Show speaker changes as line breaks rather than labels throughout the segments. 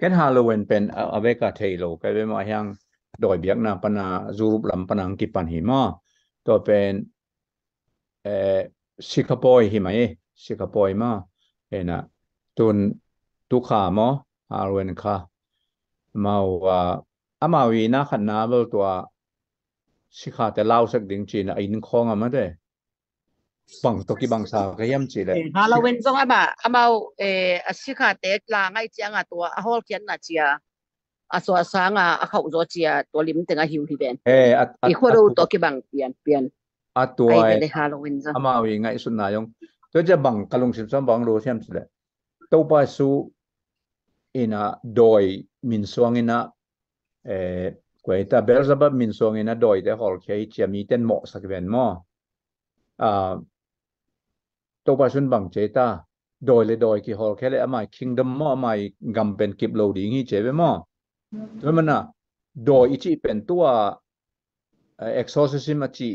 ก็ฮาโลวีนเป็นอาเวกาเทโลก็เป็นมาอย่างดอยเบียกนาปนาจูรุปลำปนังกิปันหิมะตัวเป็นเอสิคาโปยหิมะเอสิคาโปยมะเอนะตุนตุขามะฮาโลวีนค่ะมาว่าอามาวีนาขันนาเบลตัวสิคาแต่เล่าสักดิ่งจีนอินคองอะมาเด้ bằng tộc kỳ bằng sao cái em chỉ đấy Halloween giống em à em bảo eh à xí khá tế là ngay chiang ngà tua à, à hol kiến là chia à, à xóa sáng à, à à khẩu gió chia tua lim tiếng à hiểu thì bên eh à à khu đâu tộc kỳ bằng biển biển à tua ai Halloween giống em bảo ngay xuân nay ông tôi chỉ bằng kalung sim sam bằng đồ xem chỉ đấy tàu ba su ina doi min suang ina eh quay ta berzabab min suang ina doi để hol kia chia mi tên mọ sắc bên mọ à ตัวประชุนบังเจตาโดยเลยโดยกี่ฮอลแค่เลยอามาคิงดมมออมายกำเป็นกิบโลดีงี้เจไปมอด้วมันอ่ะโดยอิจิเป็นตัวเอ็กซ์โซซิสมัจิ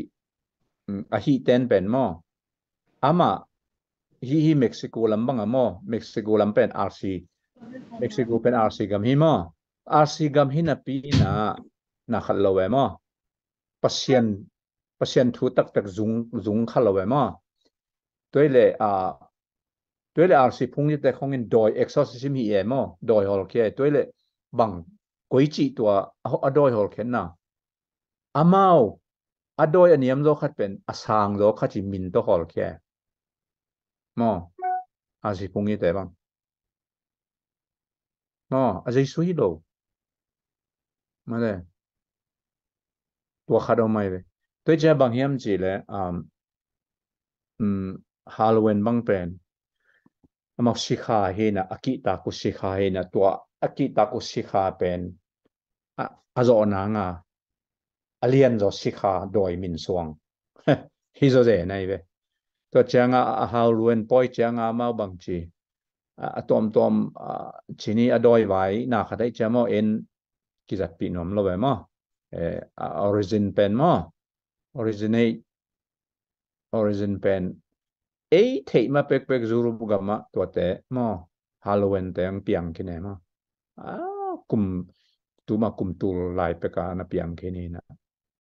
อาฮีเตนเป็นมออามาฮีฮีเม็กซิโกลำบังอะมอเม็กซิโกลำเป็นอาร์ซีเม็กซิโกเป็นอาร์ซีกัมฮิมออาร์ซีกัมฮินาปีนานาขัลโลวมอปัสเซีนปัศยันทูตักตักจุงจุงขัลโลวมอตัวเลยอ่าตัวเลยอาสิพุงนี่แต่ของเงินโดยเอ็กซ์ซอซิมีเอมอโดยฮอลเคตัวเลยบังกุยจีตัวอโดยฮอลเคนนะอามาอโดยอันนี้มันโลขัดเป็นอสางโลขัดจีมินตัวฮอลเคมออาสิพุงนี่แต่บังมออาจจะสุิโลมาเลยตัวขัดเอาไม่เลยตัวเจ้าบางเฮียมจีเลยอ่าอืม Halloween bang pen amok sikha hena akita ko sikha hena tua akita ko sikha pen a azo na nga alian zo sikha doi min suang hi dễ này nai ve to changa a Halloween poi changa ma bang chi a tom tom chini a doi vai na kha dai chamo en kizat pi nom lo ve ma e, origin pen ma originate origin pen ei thei ma pek pek zuru bu gama to te mo halloween te ang piang kine ma a kum tu ma kum tu lai peka na piang kine na